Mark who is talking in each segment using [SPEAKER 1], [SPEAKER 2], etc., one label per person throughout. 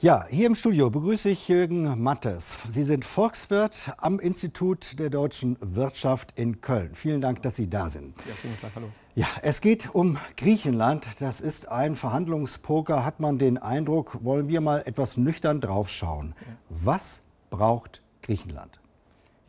[SPEAKER 1] Ja, hier im Studio begrüße ich Jürgen Mattes. Sie sind Volkswirt am Institut der deutschen Wirtschaft in Köln. Vielen Dank, dass Sie da sind.
[SPEAKER 2] Ja, schönen Tag, hallo.
[SPEAKER 1] Ja, es geht um Griechenland. Das ist ein Verhandlungspoker, hat man den Eindruck. Wollen wir mal etwas nüchtern draufschauen. Was braucht
[SPEAKER 2] Griechenland?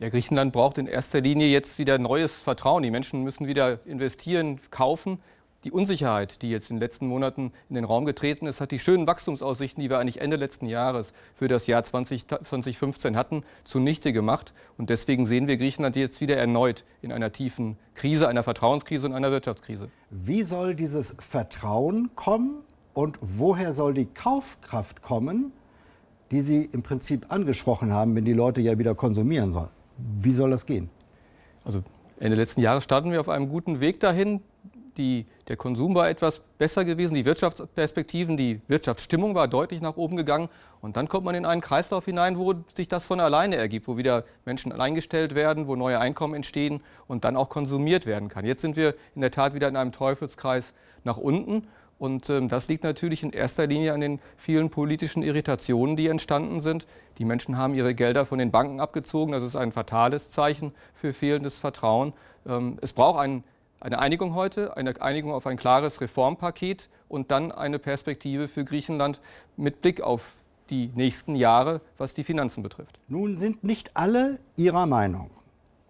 [SPEAKER 2] Ja, Griechenland braucht in erster Linie jetzt wieder neues Vertrauen. Die Menschen müssen wieder investieren, kaufen die Unsicherheit, die jetzt in den letzten Monaten in den Raum getreten ist, hat die schönen Wachstumsaussichten, die wir eigentlich Ende letzten Jahres für das Jahr 20, 2015 hatten, zunichte gemacht. Und deswegen sehen wir Griechenland jetzt wieder erneut in einer tiefen Krise, einer Vertrauenskrise und einer Wirtschaftskrise.
[SPEAKER 1] Wie soll dieses Vertrauen kommen und woher soll die Kaufkraft kommen, die Sie im Prinzip angesprochen haben, wenn die Leute ja wieder konsumieren sollen? Wie soll das gehen?
[SPEAKER 2] Also Ende letzten Jahres starten wir auf einem guten Weg dahin die, der Konsum war etwas besser gewesen, die Wirtschaftsperspektiven, die Wirtschaftsstimmung war deutlich nach oben gegangen. Und dann kommt man in einen Kreislauf hinein, wo sich das von alleine ergibt, wo wieder Menschen alleingestellt werden, wo neue Einkommen entstehen und dann auch konsumiert werden kann. Jetzt sind wir in der Tat wieder in einem Teufelskreis nach unten. Und ähm, das liegt natürlich in erster Linie an den vielen politischen Irritationen, die entstanden sind. Die Menschen haben ihre Gelder von den Banken abgezogen. Das ist ein fatales Zeichen für fehlendes Vertrauen. Ähm, es braucht einen eine Einigung heute, eine Einigung auf ein klares Reformpaket und dann eine Perspektive für Griechenland mit Blick auf die nächsten Jahre, was die Finanzen betrifft. Nun sind nicht
[SPEAKER 1] alle Ihrer Meinung.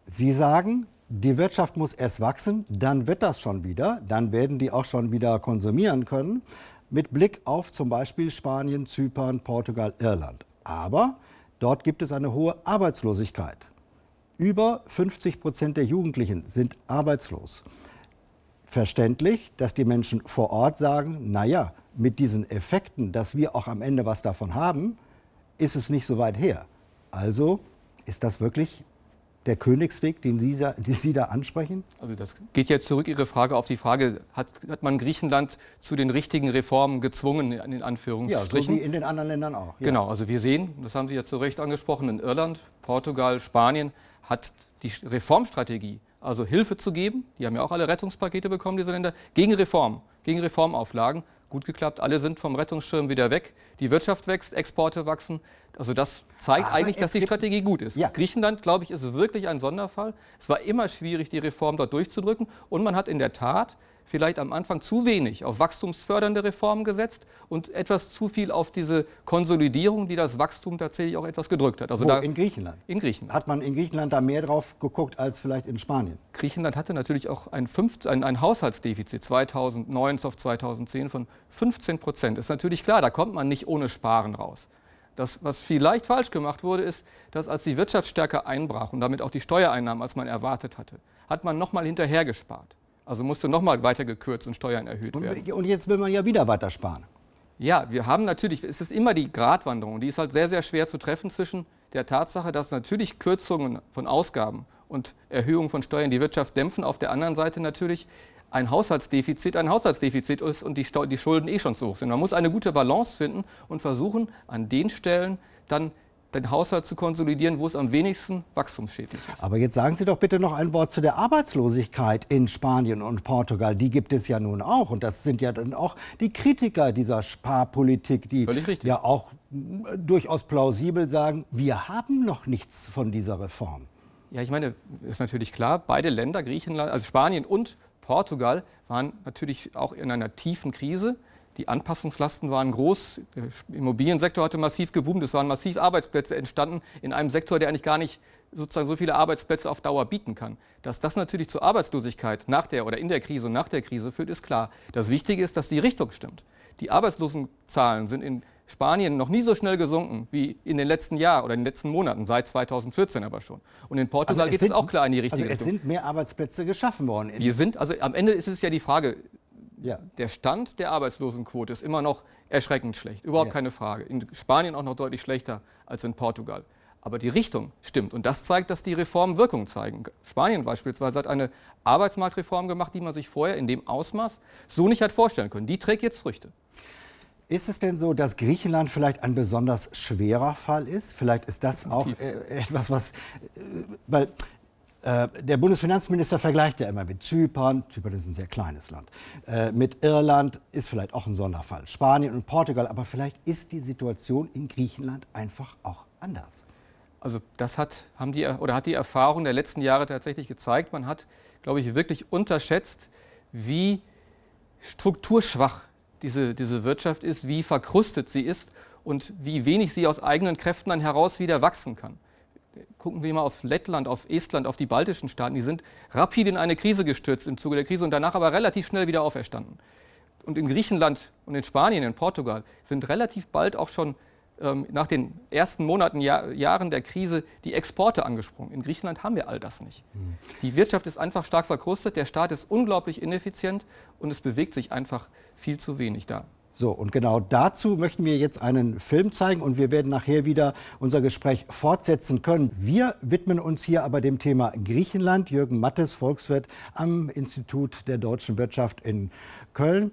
[SPEAKER 1] Sie sagen, die Wirtschaft muss erst wachsen, dann wird das schon wieder, dann werden die auch schon wieder konsumieren können, mit Blick auf zum Beispiel Spanien, Zypern, Portugal, Irland. Aber dort gibt es eine hohe Arbeitslosigkeit. Über 50 Prozent der Jugendlichen sind arbeitslos verständlich, dass die Menschen vor Ort sagen, naja, mit diesen Effekten, dass wir auch am Ende was davon haben, ist es nicht so weit her. Also ist das wirklich der Königsweg, den Sie, den Sie da ansprechen?
[SPEAKER 2] Also das geht ja zurück Ihre Frage auf die Frage, hat, hat man Griechenland zu den richtigen Reformen gezwungen, in Anführungsstrichen? Ja, so wie in
[SPEAKER 1] den anderen Ländern auch. Ja. Genau, also
[SPEAKER 2] wir sehen, das haben Sie ja zu Recht angesprochen, in Irland, Portugal, Spanien hat die Reformstrategie also Hilfe zu geben. Die haben ja auch alle Rettungspakete bekommen, diese Länder, gegen Reform, gegen Reformauflagen. Gut geklappt, alle sind vom Rettungsschirm wieder weg. Die Wirtschaft wächst, Exporte wachsen. Also das zeigt Aber eigentlich, dass die Strategie gut ist. Ja. Griechenland, glaube ich, ist wirklich ein Sonderfall. Es war immer schwierig, die Reform dort durchzudrücken. Und man hat in der Tat vielleicht am Anfang zu wenig auf wachstumsfördernde Reformen gesetzt und etwas zu viel auf diese Konsolidierung, die das Wachstum tatsächlich auch etwas gedrückt hat. Also Wo, da, in Griechenland? In Griechenland. Hat man in Griechenland da mehr drauf geguckt als vielleicht in Spanien? Griechenland hatte natürlich auch ein, Fünft, ein, ein Haushaltsdefizit 2009 auf 2010 von 15 Prozent. Ist natürlich klar, da kommt man nicht ohne Sparen raus. Das, was vielleicht falsch gemacht wurde, ist, dass als die Wirtschaftsstärke einbrach und damit auch die Steuereinnahmen, als man erwartet hatte, hat man nochmal hinterher gespart. Also musste nochmal weiter gekürzt und Steuern erhöht und, werden.
[SPEAKER 1] Und jetzt will man ja wieder weiter sparen.
[SPEAKER 2] Ja, wir haben natürlich, es ist immer die Gratwanderung, die ist halt sehr, sehr schwer zu treffen zwischen der Tatsache, dass natürlich Kürzungen von Ausgaben und Erhöhungen von Steuern die Wirtschaft dämpfen, auf der anderen Seite natürlich ein Haushaltsdefizit ein Haushaltsdefizit ist und die, die Schulden eh schon zu hoch sind. Man muss eine gute Balance finden und versuchen, an den Stellen dann den Haushalt zu konsolidieren, wo es am wenigsten wachstumsschädlich ist.
[SPEAKER 1] Aber jetzt sagen Sie doch bitte noch ein Wort zu der Arbeitslosigkeit in Spanien und Portugal. Die gibt es ja nun auch. Und das sind ja dann auch die Kritiker dieser Sparpolitik, die ja auch äh, durchaus plausibel sagen, wir haben noch nichts von dieser Reform.
[SPEAKER 2] Ja, ich meine, ist natürlich klar, beide Länder, Griechenland, also Spanien und Portugal, waren natürlich auch in einer tiefen Krise. Die Anpassungslasten waren groß. Der Immobiliensektor hatte massiv geboomt. Es waren massiv Arbeitsplätze entstanden in einem Sektor, der eigentlich gar nicht sozusagen so viele Arbeitsplätze auf Dauer bieten kann. Dass das natürlich zur Arbeitslosigkeit nach der oder in der Krise und nach der Krise führt, ist klar. Das Wichtige ist, dass die Richtung stimmt. Die Arbeitslosenzahlen sind in Spanien noch nie so schnell gesunken wie in den letzten Jahren oder in den letzten Monaten, seit 2014 aber schon. Und in Portugal also es geht sind, es auch klar in die richtige also es Richtung. Es
[SPEAKER 1] sind mehr Arbeitsplätze geschaffen worden. Wir
[SPEAKER 2] sind, also am Ende ist es ja die Frage, ja. Der Stand der Arbeitslosenquote ist immer noch erschreckend schlecht, überhaupt ja. keine Frage. In Spanien auch noch deutlich schlechter als in Portugal. Aber die Richtung stimmt und das zeigt, dass die Reformen Wirkung zeigen. Spanien beispielsweise hat eine Arbeitsmarktreform gemacht, die man sich vorher in dem Ausmaß so nicht hat vorstellen können. Die trägt jetzt Früchte. Ist es denn
[SPEAKER 1] so, dass Griechenland vielleicht ein besonders schwerer Fall ist? Vielleicht ist das auch äh, etwas, was. Äh, weil äh, der Bundesfinanzminister vergleicht ja immer mit Zypern, Zypern ist ein sehr kleines Land, äh, mit Irland ist vielleicht auch ein Sonderfall, Spanien und Portugal, aber vielleicht ist die Situation in Griechenland einfach auch
[SPEAKER 2] anders. Also das hat, haben die, oder hat die Erfahrung der letzten Jahre tatsächlich gezeigt. Man hat, glaube ich, wirklich unterschätzt, wie strukturschwach diese, diese Wirtschaft ist, wie verkrustet sie ist und wie wenig sie aus eigenen Kräften dann heraus wieder wachsen kann gucken wir mal auf Lettland, auf Estland, auf die baltischen Staaten, die sind rapid in eine Krise gestürzt im Zuge der Krise und danach aber relativ schnell wieder auferstanden. Und in Griechenland und in Spanien, in Portugal sind relativ bald auch schon ähm, nach den ersten Monaten, Jahr, Jahren der Krise die Exporte angesprungen. In Griechenland haben wir all das nicht. Mhm. Die Wirtschaft ist einfach stark verkrustet, der Staat ist unglaublich ineffizient und es bewegt sich einfach viel zu wenig da.
[SPEAKER 1] So, und genau dazu möchten wir jetzt einen Film zeigen und wir werden nachher wieder unser Gespräch fortsetzen können. Wir widmen uns hier aber dem Thema Griechenland. Jürgen Mattes, Volkswirt am Institut der deutschen Wirtschaft in Köln.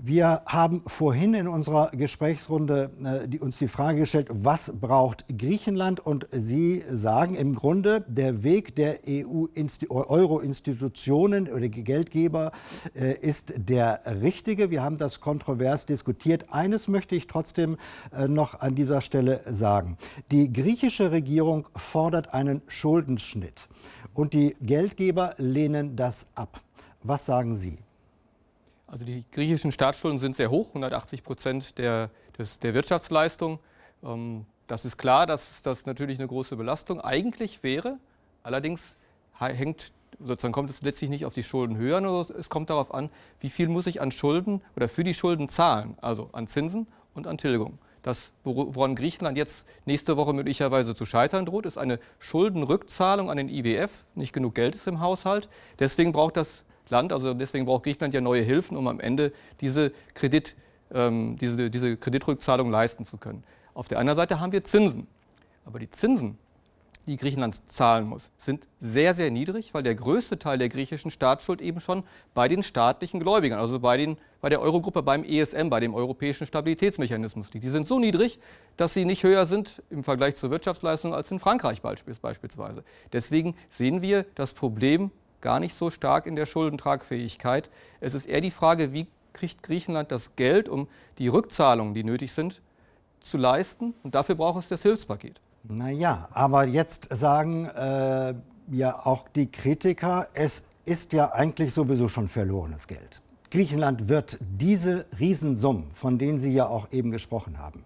[SPEAKER 1] Wir haben vorhin in unserer Gesprächsrunde äh, die, uns die Frage gestellt, was braucht Griechenland? Und Sie sagen im Grunde, der Weg der e EU-Euro-Institutionen oder Geldgeber äh, ist der richtige. Wir haben das kontrovers diskutiert. Eines möchte ich trotzdem äh, noch an dieser Stelle sagen. Die griechische Regierung fordert einen Schuldenschnitt und die Geldgeber lehnen das ab. Was sagen Sie?
[SPEAKER 2] Also die griechischen Staatsschulden sind sehr hoch, 180 Prozent der, des, der Wirtschaftsleistung. Ähm, das ist klar, dass das natürlich eine große Belastung eigentlich wäre. Allerdings hängt, sozusagen kommt es letztlich nicht auf die Schuldenhöhe an, es kommt darauf an, wie viel muss ich an Schulden oder für die Schulden zahlen, also an Zinsen und an Tilgung. Das, woran Griechenland jetzt nächste Woche möglicherweise zu scheitern droht, ist eine Schuldenrückzahlung an den IWF. Nicht genug Geld ist im Haushalt. Deswegen braucht das Land. Also deswegen braucht Griechenland ja neue Hilfen, um am Ende diese, Kredit, ähm, diese, diese Kreditrückzahlung leisten zu können. Auf der anderen Seite haben wir Zinsen. Aber die Zinsen, die Griechenland zahlen muss, sind sehr, sehr niedrig, weil der größte Teil der griechischen Staatsschuld eben schon bei den staatlichen Gläubigern, also bei, den, bei der Eurogruppe, beim ESM, bei dem Europäischen Stabilitätsmechanismus liegt. Die sind so niedrig, dass sie nicht höher sind im Vergleich zur Wirtschaftsleistung als in Frankreich beispielsweise. Deswegen sehen wir das Problem gar nicht so stark in der Schuldentragfähigkeit. Es ist eher die Frage, wie kriegt Griechenland das Geld, um die Rückzahlungen, die nötig sind, zu leisten. Und dafür braucht es das Hilfspaket.
[SPEAKER 1] Naja, aber jetzt sagen äh, ja auch die Kritiker, es ist ja eigentlich sowieso schon verlorenes Geld. Griechenland wird diese Riesensummen, von denen Sie ja auch eben gesprochen haben,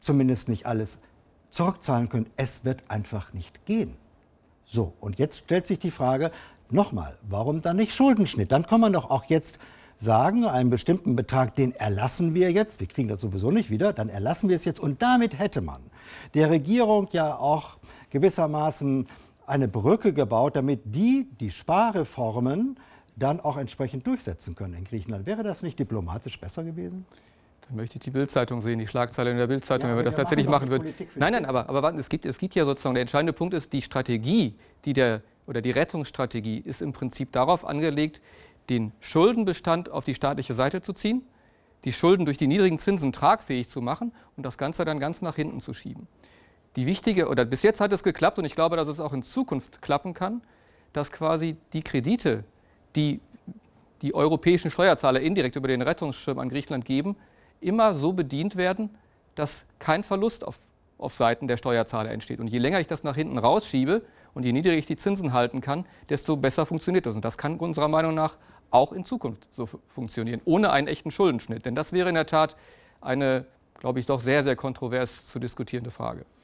[SPEAKER 1] zumindest nicht alles, zurückzahlen können. Es wird einfach nicht gehen. So, und jetzt stellt sich die Frage, nochmal, warum dann nicht Schuldenschnitt? Dann kann man doch auch jetzt sagen, einen bestimmten Betrag, den erlassen wir jetzt, wir kriegen das sowieso nicht wieder, dann erlassen wir es jetzt. Und damit hätte man der Regierung ja auch gewissermaßen eine Brücke gebaut, damit die die Sparreformen dann auch entsprechend durchsetzen können in Griechenland. Wäre das nicht diplomatisch besser gewesen?
[SPEAKER 2] Dann möchte ich die Bildzeitung sehen, die Schlagzeile in der Bildzeitung, ja, wenn wir das tatsächlich machen, machen würden. Nein, nein, aber, aber warten, es gibt, es gibt ja sozusagen, der entscheidende Punkt ist, die Strategie, die der, oder die Rettungsstrategie ist im Prinzip darauf angelegt, den Schuldenbestand auf die staatliche Seite zu ziehen, die Schulden durch die niedrigen Zinsen tragfähig zu machen und das Ganze dann ganz nach hinten zu schieben. Die wichtige, oder bis jetzt hat es geklappt und ich glaube, dass es auch in Zukunft klappen kann, dass quasi die Kredite, die die europäischen Steuerzahler indirekt über den Rettungsschirm an Griechenland geben, immer so bedient werden, dass kein Verlust auf, auf Seiten der Steuerzahler entsteht. Und je länger ich das nach hinten rausschiebe und je niedriger ich die Zinsen halten kann, desto besser funktioniert das. Und das kann unserer Meinung nach auch in Zukunft so funktionieren, ohne einen echten Schuldenschnitt. Denn das wäre in der Tat eine, glaube ich, doch sehr, sehr kontrovers zu diskutierende Frage.